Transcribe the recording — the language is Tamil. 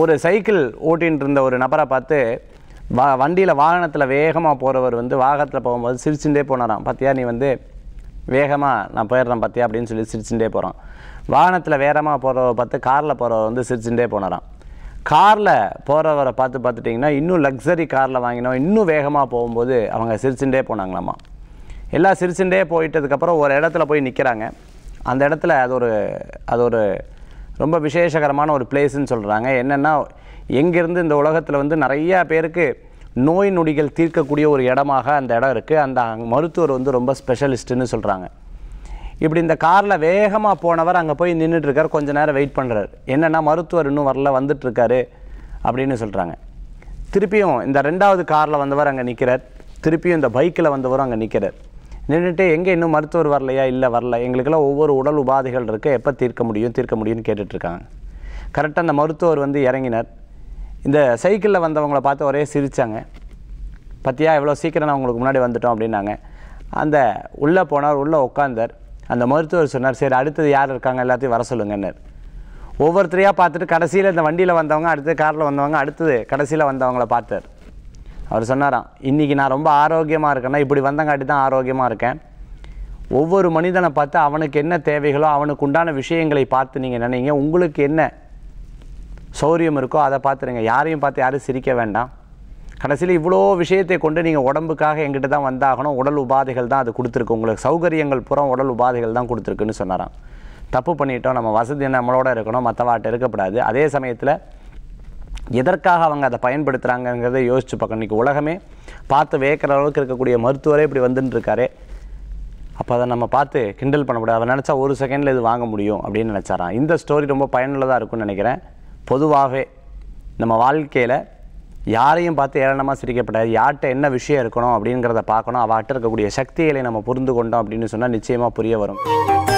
ஒரு சைக்கிள் ஓட்டின்னு இருந்த ஒரு நபரை பார்த்து வா வண்டியில் வாகனத்தில் வேகமாக போகிறவர் வந்து வாகனத்தில் போகும்போது சிரிச்சுட்டே போனாராம் பார்த்தியா நீ வந்து வேகமாக நான் போயிடுறேன் பார்த்தியா அப்படின்னு சொல்லி சிரிச்சுட்டே போகிறான் வாகனத்தில் வேகமாக போகிறவரை பார்த்து காரில் போகிறவர் வந்து சிரிச்சுட்டே போனாராம் காரில் போகிறவரை பார்த்து பார்த்துட்டிங்கன்னா இன்னும் லக்ஸரி காரில் வாங்கினோம் இன்னும் வேகமாக போகும்போது அவங்க சிரிச்சுட்டே போனாங்களாம்மா எல்லாம் சிரிச்சுட்டே போயிட்டதுக்கப்புறம் ஒரு இடத்துல போய் நிற்கிறாங்க அந்த இடத்துல அது ஒரு அது ஒரு ரொம்ப விசேஷகரமான ஒரு பிளேஸ்ன்னு சொல்கிறாங்க என்னென்னா எங்கேருந்து இந்த உலகத்தில் வந்து நிறையா பேருக்கு நோய் நொடிகள் தீர்க்கக்கூடிய ஒரு இடமாக அந்த இடம் இருக்குது அந்த மருத்துவர் வந்து ரொம்ப ஸ்பெஷலிஸ்ட்டுன்னு சொல்கிறாங்க இப்படி இந்த காரில் வேகமாக போனவர் அங்கே போய் நின்றுட்டுருக்கார் கொஞ்சம் நேரம் வெயிட் பண்ணுறார் என்னென்னா மருத்துவர் இன்னும் வரல வந்துட்டுருக்காரு அப்படின்னு சொல்கிறாங்க திருப்பியும் இந்த ரெண்டாவது காரில் வந்தவர் அங்கே நிற்கிறார் திருப்பியும் இந்த பைக்கில் வந்தவரும் அங்கே நிற்கிறார் நின்றுட்டு எங்கே இன்னும் மருத்துவர் வரலையா இல்லை வரல எங்களுக்கெல்லாம் ஒவ்வொரு உடல் உபாதைகள் இருக்குது எப்போ தீர்க்க முடியும் தீர்க்க முடியும்னு கேட்டுட்ருக்காங்க கரெக்டாக அந்த மருத்துவர் வந்து இறங்கினார் இந்த சைக்கிளில் வந்தவங்களை பார்த்து ஒரே சிரித்தாங்க பற்றியா எவ்வளோ சீக்கிரம் நான் உங்களுக்கு முன்னாடி வந்துட்டோம் அப்படின்னாங்க அந்த உள்ளே போனார் உள்ளே உட்காந்தார் அந்த மருத்துவர் சொன்னார் சரி அடுத்தது யார் இருக்காங்க எல்லாத்தையும் வர சொல்லுங்கன்னார் ஒவ்வொருத்தரையாக பார்த்துட்டு கடைசியில் இந்த வண்டியில் வந்தவங்க அடுத்தது காரில் வந்தவங்க அடுத்தது கடைசியில் வந்தவங்கள பார்த்தார் அவர் சொன்னாராம் இன்றைக்கி நான் ரொம்ப ஆரோக்கியமாக இருக்கேன்னா இப்படி வந்தங்காட்டி தான் ஆரோக்கியமாக இருக்கேன் ஒவ்வொரு மனிதனை பார்த்து அவனுக்கு என்ன தேவைகளோ அவனுக்கு உண்டான விஷயங்களை பார்த்து நீங்கள் நினைங்க உங்களுக்கு என்ன சௌரியம் இருக்கோ அதை பார்த்துருங்க யாரையும் பார்த்து யாரும் சிரிக்க வேண்டாம் கடைசியில் இவ்வளோ விஷயத்தை கொண்டு நீங்கள் உடம்புக்காக எங்கிட்ட தான் வந்தாகணும் உடல் உபாதைகள் தான் அது கொடுத்துருக்கு உங்களுக்கு சௌகரியங்கள் புறம் உடல் உபாதைகள் தான் கொடுத்துருக்குன்னு சொன்னாராம் தப்பு பண்ணிட்டோம் நம்ம வசதி நம்மளோட இருக்கணும் மற்றவாட்ட இருக்கக்கூடாது அதே சமயத்தில் எதற்காக அவங்க அதை பயன்படுத்துகிறாங்கிறத யோசிச்சு பார்க்கணும் இன்றைக்கி உலகமே பார்த்து வேக்கிற அளவுக்கு இருக்கக்கூடிய மருத்துவரே இப்படி வந்துட்டுருக்காரு அப்போ அதை நம்ம பார்த்து கிண்டல் பண்ணக்கூடாது அவர் நினச்சா ஒரு செகண்டில் இது வாங்க முடியும் அப்படின்னு நினச்சாராம் இந்த ஸ்டோரி ரொம்ப பயனுள்ளதாக இருக்கும்னு நினைக்கிறேன் பொதுவாகவே நம்ம வாழ்க்கையில் யாரையும் பார்த்து ஏளனமாக சிரிக்கப்படாது யார்கிட்ட என்ன விஷயம் இருக்கணும் அப்படிங்கிறத பார்க்கணும் அவர்கிட்ட இருக்கக்கூடிய சக்திகளை நம்ம புரிந்து கொண்டோம் அப்படின்னு சொன்னால் நிச்சயமாக புரிய வரும்